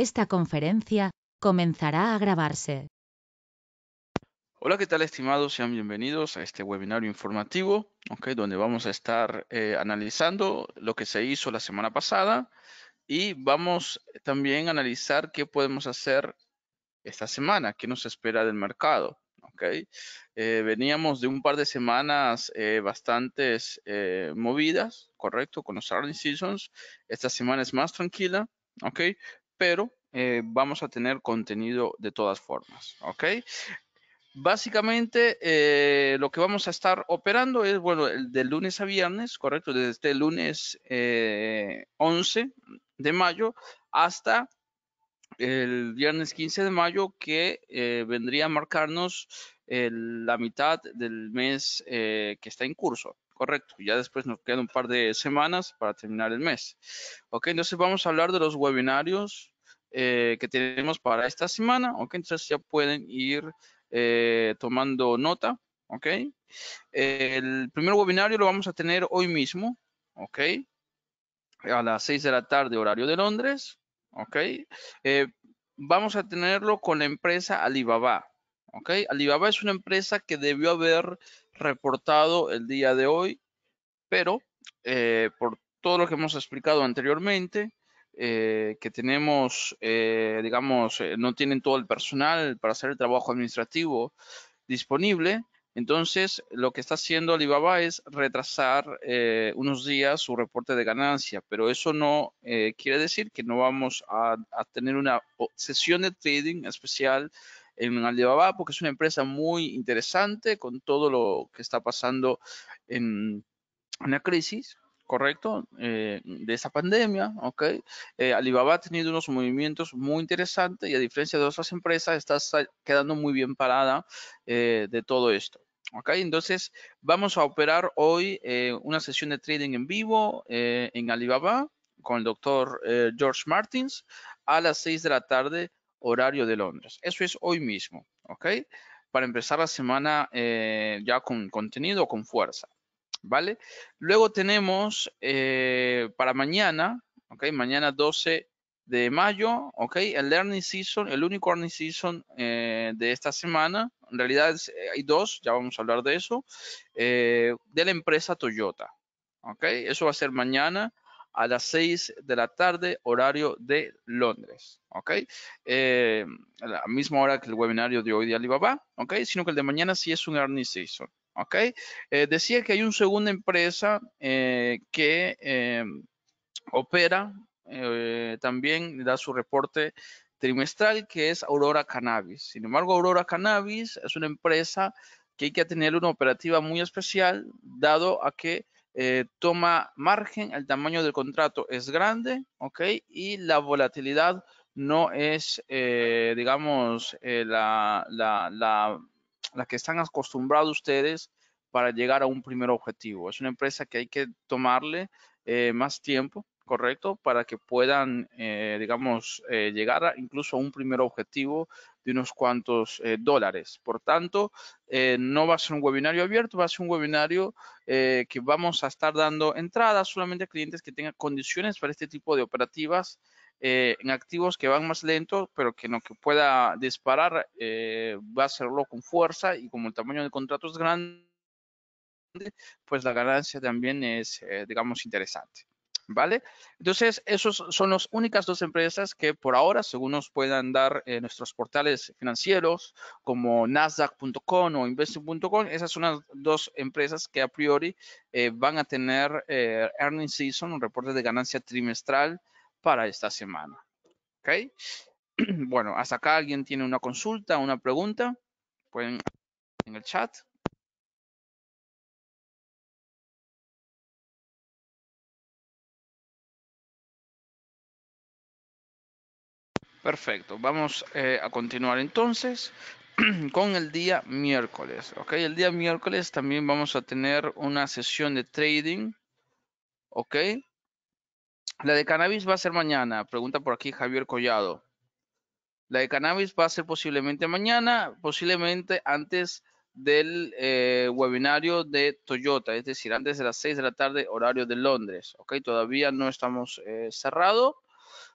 Esta conferencia comenzará a grabarse. Hola, ¿qué tal estimados? Sean bienvenidos a este webinario informativo, donde vamos a estar eh, analizando lo que se hizo la semana pasada y vamos también a analizar qué podemos hacer esta semana, qué nos espera del mercado. Eh, veníamos de un par de semanas eh, bastante movidas, ¿correcto? Con los early seasons. Esta semana es más tranquila, ¿ok? pero eh, vamos a tener contenido de todas formas, ¿ok? Básicamente, eh, lo que vamos a estar operando es, bueno, de lunes a viernes, ¿correcto? Desde el este lunes 11 eh, de mayo hasta el viernes 15 de mayo, que vendría a marcarnos la mitad del mes que está en curso, correcto. Ya después nos quedan un par de semanas para terminar el mes. Ok, entonces vamos a hablar de los webinarios eh, que tenemos para esta semana. Ok, entonces ya pueden ir eh, tomando nota. Ok, el primer webinario lo vamos a tener hoy mismo. Ok, a las seis de la tarde, horario de Londres. Ok, eh, vamos a tenerlo con la empresa Alibaba. ¿ok? Alibaba es una empresa que debió haber reportado el día de hoy, pero eh, por todo lo que hemos explicado anteriormente, eh, que tenemos, eh, digamos, no tienen todo el personal para hacer el trabajo administrativo disponible, entonces lo que está haciendo Alibaba es retrasar unos días su reporte de ganancia, pero eso no quiere decir que no vamos a, a tener una sesión de trading especial en Alibaba porque es una empresa muy interesante con todo lo que está pasando en, una la crisis, correcto, eh, de esta pandemia, ¿ok? Eh, Alibaba ha tenido unos movimientos muy interesantes y a diferencia de otras empresas está quedando muy bien parada eh, de todo esto. ¿Ok? Entonces, vamos a operar hoy una sesión de trading en vivo en Alibaba con el doctor George Martins a las 6 de la tarde horario de Londres. Eso es hoy mismo, ¿ok? Para empezar la semana eh, ya con contenido, con fuerza, ¿vale? Luego tenemos eh, para mañana, ¿ok? Mañana 12 de mayo, ¿ok? El Learning Season, el único Learning Season eh, de esta semana. En realidad hay dos, ya vamos a hablar de eso, de la empresa Toyota, ¿ok? Eso va a ser mañana a las 6 de la tarde, horario de Londres, ¿ok? Eh, a la misma hora que el webinario de hoy de Alibaba, ¿ok? Sino que el de mañana sí es un Ernie season, ¿ok? Eh, decía que hay una segunda empresa eh, que opera, también da su reporte trimestral, que es Aurora Cannabis. Sin embargo, Aurora Cannabis es una empresa que hay que tener una operativa muy especial, dado a que eh, toma margen, el tamaño del contrato es grande, ¿ok? Y la volatilidad no es, eh, digamos, eh, la, la, la, la, que están acostumbrados ustedes para llegar a un primer objetivo. Es una empresa que hay que tomarle más tiempo, ¿correcto? Para que puedan, digamos, llegar incluso a un primer objetivo de unos cuantos eh, dólares. Por tanto, eh, no va a ser un webinario abierto, va a ser un webinario eh, que vamos a estar dando entradas solamente a clientes que tengan condiciones para este tipo de operativas en activos que van más lento, pero que no que pueda disparar, va a hacerlo con fuerza y como el tamaño del contrato es grande, pues la ganancia también es, digamos, interesante. ¿vale? Entonces, esas son las únicas dos empresas que por ahora, según nos puedan dar eh, nuestros portales financieros como nasdaq.com o investing.com, esas son las dos empresas que a priori eh, van a tener eh, earnings season, un reporte de ganancia trimestral para esta semana. ¿Ok? Bueno, hasta acá alguien tiene una consulta, una pregunta, pueden en el chat. Perfecto, vamos eh, a continuar entonces con el día miércoles. el día miércoles también vamos a tener una sesión de trading. Ok, la de cannabis va a ser mañana. Pregunta por aquí Javier Collado. La de cannabis va a ser posiblemente mañana, posiblemente antes del eh, webinario de Toyota, es decir, antes de las 6 de la tarde, horario de Londres. Ok, todavía no estamos eh, cerrado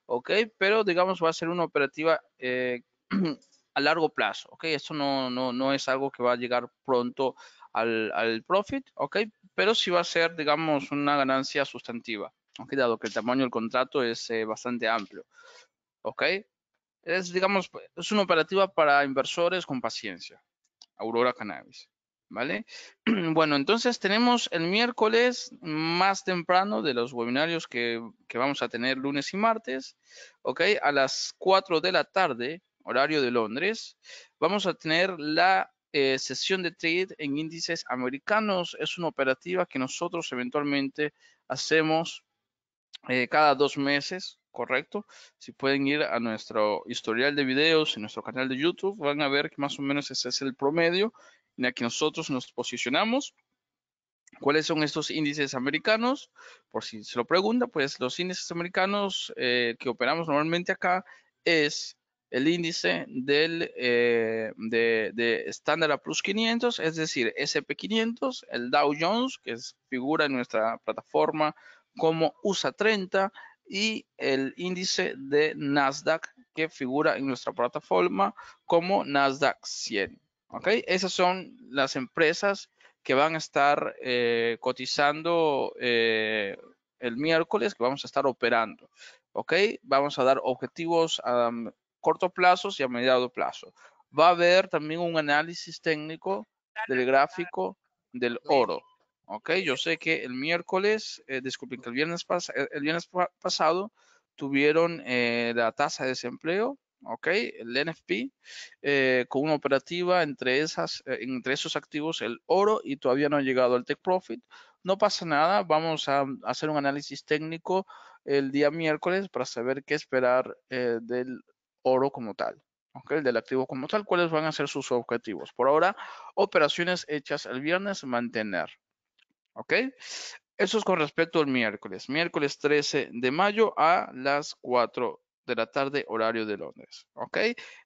¿ok? Pero digamos va a ser una operativa eh, a largo plazo, ¿ok? Esto no, no, es algo que va a llegar pronto al, profit, ¿ok? Pero sí va a ser, digamos, una ganancia sustantiva, Dado que el tamaño del contrato es eh, bastante amplio, ¿ok? Es, digamos, es una operativa para inversores con paciencia, Aurora Cannabis. ¿Vale? Bueno, entonces tenemos el miércoles más temprano de los webinarios que, vamos a tener lunes y martes, ¿ok? A las 4 de la tarde, horario de Londres, vamos a tener la eh, sesión de trade en índices americanos. Es una operativa que nosotros eventualmente hacemos eh, cada dos meses, ¿correcto? Si pueden ir a nuestro historial de videos en nuestro canal de YouTube, van a ver que más o menos ese es el promedio en nosotros nos posicionamos. ¿Cuáles son estos índices americanos? Por si se lo pregunta, pues los índices americanos eh, que operamos normalmente acá es el índice del, eh, de, de Standard Plus 500, es decir, SP500, el Dow Jones, que figura en nuestra plataforma como USA 30, y el índice de Nasdaq, que figura en nuestra plataforma como Nasdaq 100. Esas son las empresas que van a estar eh, cotizando eh, el miércoles, que vamos a estar operando. ¿Ok? Vamos a dar objetivos a mm, corto plazo y a mediado plazo. Va a haber también un análisis técnico del gráfico del oro. ¿ok? Yo sé que el miércoles, eh, disculpen, que el viernes, el viernes pasado tuvieron la tasa de desempleo ¿ok? El NFP, eh, con una operativa entre, esas, eh, entre esos activos, el oro, y todavía no ha llegado al Tech Profit. No pasa nada, vamos a hacer un análisis técnico el día miércoles para saber qué esperar eh, del oro como tal, ¿ok? Del activo como tal, cuáles van a ser sus objetivos. Por ahora, operaciones hechas el viernes, mantener, ¿ok? Eso es con respecto al miércoles, miércoles 13 de mayo a las 4 de la tarde, horario de Londres. ¿Ok?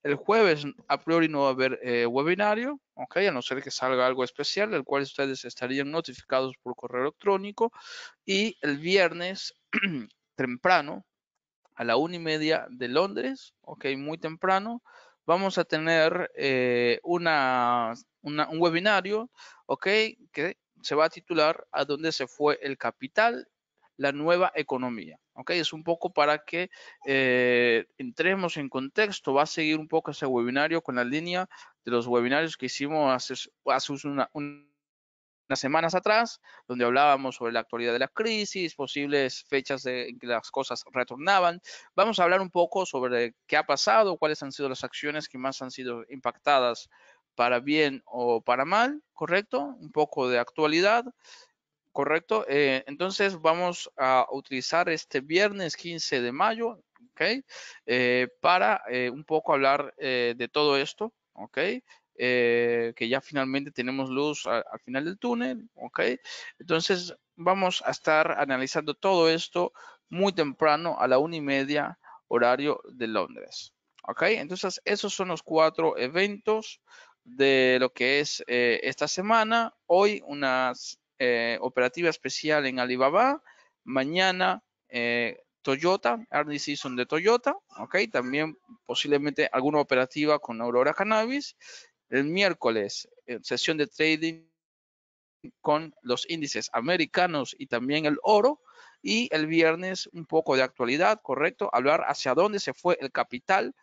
El jueves a priori no va a haber eh, webinario, ¿ok? A no ser que salga algo especial, del cual ustedes estarían notificados por correo electrónico. Y el viernes temprano, a la una y media de Londres, ¿ok? Muy temprano, vamos a tener eh, un webinario, ¿ok? Que se va a titular ¿A dónde se fue el capital? la nueva economía. ¿ok? Es un poco para que eh, entremos en contexto. Va a seguir un poco ese webinario con la línea de los webinarios que hicimos hace, hace unas semanas atrás, donde hablábamos sobre la actualidad de la crisis, posibles fechas de, en que las cosas retornaban. Vamos a hablar un poco sobre qué ha pasado, cuáles han sido las acciones que más han sido impactadas para bien o para mal, ¿correcto? Un poco de actualidad. Correcto. Eh, entonces vamos a utilizar este viernes 15 de mayo, ¿ok? Eh, para eh, un poco hablar de todo esto, ¿ok? que ya finalmente tenemos luz al final del túnel, ¿ok? Entonces vamos a estar analizando todo esto muy temprano a la una y media horario de Londres, ¿ok? Entonces esos son los cuatro eventos de lo que es esta semana. Hoy unas eh, operativa especial en Alibaba. Mañana eh, Toyota, Early Season de Toyota, okay, También posiblemente alguna operativa con Aurora Cannabis. El miércoles, eh, sesión de trading con los índices americanos y también el oro. Y el viernes, un poco de actualidad, ¿correcto? Hablar hacia dónde se fue el capital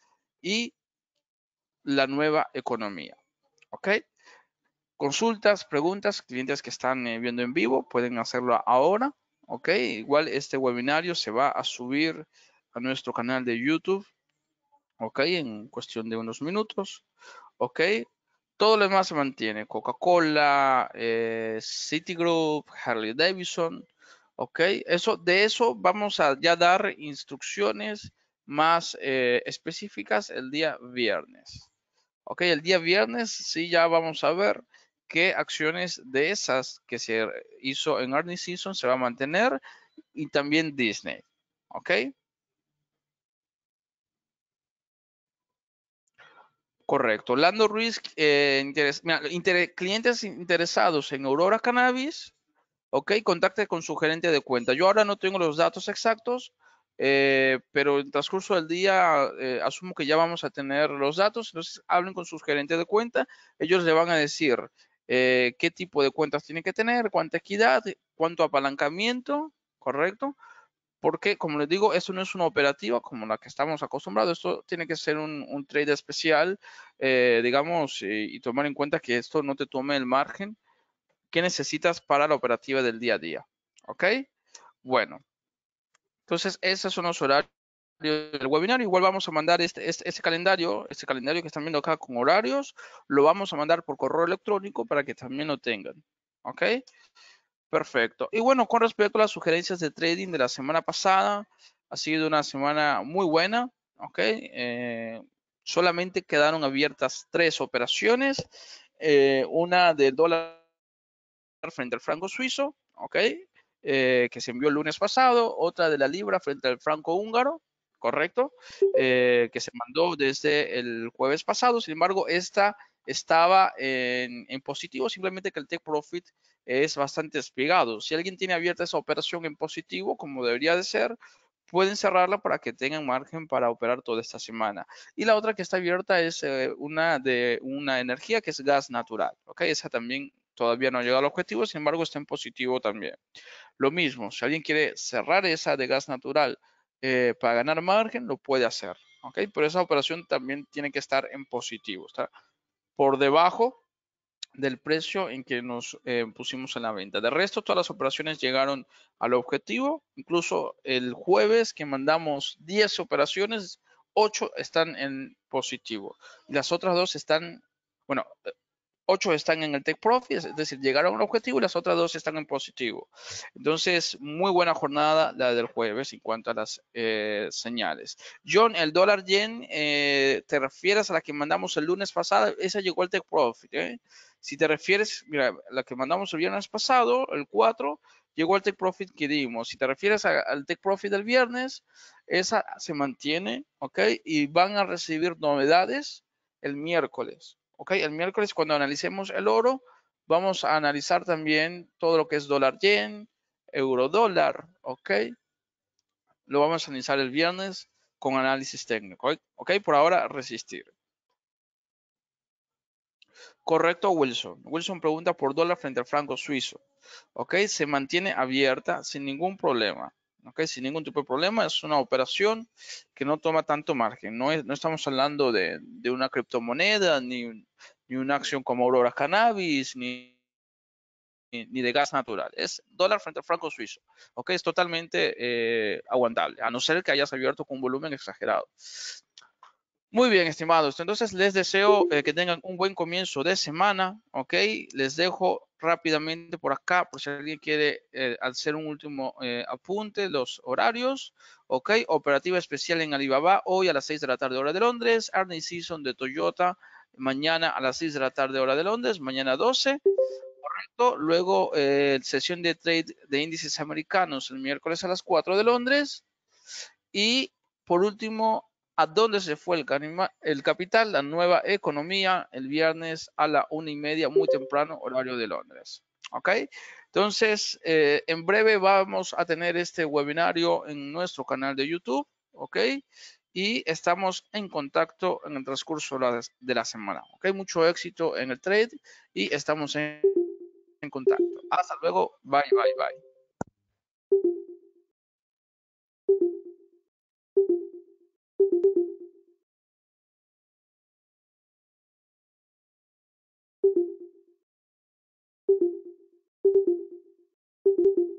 y la nueva economía, ¿ok? consultas, preguntas, clientes que están eh, viendo en vivo pueden hacerlo ahora, ¿ok? Igual este webinario se va a subir a nuestro canal de YouTube, ¿ok? En cuestión de unos minutos, ¿ok? Todo lo demás se mantiene, Coca-Cola, eh, Citigroup, Harley Davidson, ¿ok? Eso, de eso vamos a ya dar instrucciones más eh, específicas el día viernes. Ok, el día viernes sí ya vamos a ver qué acciones de esas que se hizo en Arnie season se va a mantener y también Disney. ¿Ok? Correcto. Lando Ruiz, eh, clientes interesados en Aurora Cannabis, ok, contacte con su gerente de cuenta. Yo ahora no tengo los datos exactos, eh, pero en transcurso del día eh, asumo que ya vamos a tener los datos, entonces hablen con su gerente de cuenta, ellos le van a decir eh, qué tipo de cuentas tiene que tener, cuánta equidad, cuánto apalancamiento, ¿correcto? Porque, como les digo, esto no es una operativa como la que estamos acostumbrados. Esto tiene que ser un, trade especial, eh, digamos, y, tomar en cuenta que esto no te tome el margen que necesitas para la operativa del día a día. ¿Ok? Bueno, entonces esos son los horarios del webinar Igual vamos a mandar este, este calendario, este calendario que están viendo acá con horarios, lo vamos a mandar por correo electrónico para que también lo tengan. ¿Ok? Perfecto. Y bueno, con respecto a las sugerencias de trading de la semana pasada, ha sido una semana muy buena. ¿Ok? Eh, solamente quedaron abiertas tres operaciones. Eh, una del dólar frente al franco suizo, ¿ok? Eh, que se envió el lunes pasado, otra de la libra frente al franco húngaro, ¿correcto? Eh, que se mandó desde el jueves pasado. Sin embargo, esta estaba en, positivo, simplemente que el take profit es bastante desplegado. Si alguien tiene abierta esa operación en positivo, como debería de ser, pueden cerrarla para que tengan margen para operar toda esta semana. Y la otra que está abierta es eh, una de una energía que es gas natural. ¿ok? Esa también todavía no ha llegado al objetivo, sin embargo está en positivo también. Lo mismo, si alguien quiere cerrar esa de gas natural eh, para ganar margen, lo puede hacer. ¿ok? Pero esa operación también tiene que estar en positivo. Está por debajo del precio en que nos eh, pusimos en la venta. De resto, todas las operaciones llegaron al objetivo. Incluso el jueves que mandamos 10 operaciones, 8 están en positivo. Las otras dos están, bueno, ocho están en el Tech profit, es decir, llegaron a un objetivo y las otras dos están en positivo. Entonces, muy buena jornada la del jueves en cuanto a las eh, señales. John, el dólar yen, eh, ¿te refieres a la que mandamos el lunes pasado? Esa llegó al Tech profit. ¿eh? Si te refieres, mira, la que mandamos el viernes pasado, el 4, llegó al Tech profit que dimos. Si te refieres al Tech profit del viernes, esa se mantiene, ¿ok? Y van a recibir novedades el miércoles. ¿ok? El miércoles cuando analicemos el oro, vamos a analizar también todo lo que es dólar yen, euro dólar, ¿ok? Lo vamos a analizar el viernes con análisis técnico, ¿ok? Por ahora, resistir. Correcto, Wilson. Wilson pregunta por dólar frente al franco suizo, ¿ok? Se mantiene abierta sin ningún problema sin ningún tipo de problema. Es una operación que no toma tanto margen. No, estamos hablando de, una criptomoneda, ni, una acción como Aurora Cannabis, ni, ni, de gas natural. Es dólar frente al franco suizo. Es totalmente eh, aguantable, a no ser que hayas abierto con un volumen exagerado. Muy bien, estimados. Entonces les deseo eh, que tengan un buen comienzo de semana, ¿ok? Les dejo rápidamente por acá, por si alguien quiere eh, hacer un último eh, apunte, los horarios, ¿ok? Operativa especial en Alibaba hoy a las 6 de la tarde hora de Londres, Arnie Season de Toyota mañana a las 6 de la tarde hora de Londres, mañana 12, correcto. Luego sesión de trade de índices americanos el miércoles a las 4 de Londres y por último a dónde se fue el, el capital, la nueva economía, el viernes a la una y media, muy temprano, horario de Londres. ¿Ok? Entonces, eh, en breve vamos a tener este webinario en nuestro canal de YouTube. ¿Ok? Y estamos en contacto en el transcurso de la semana. ¿Ok? Mucho éxito en el trade y estamos en contacto. Hasta luego. Bye, bye, bye. Thank you.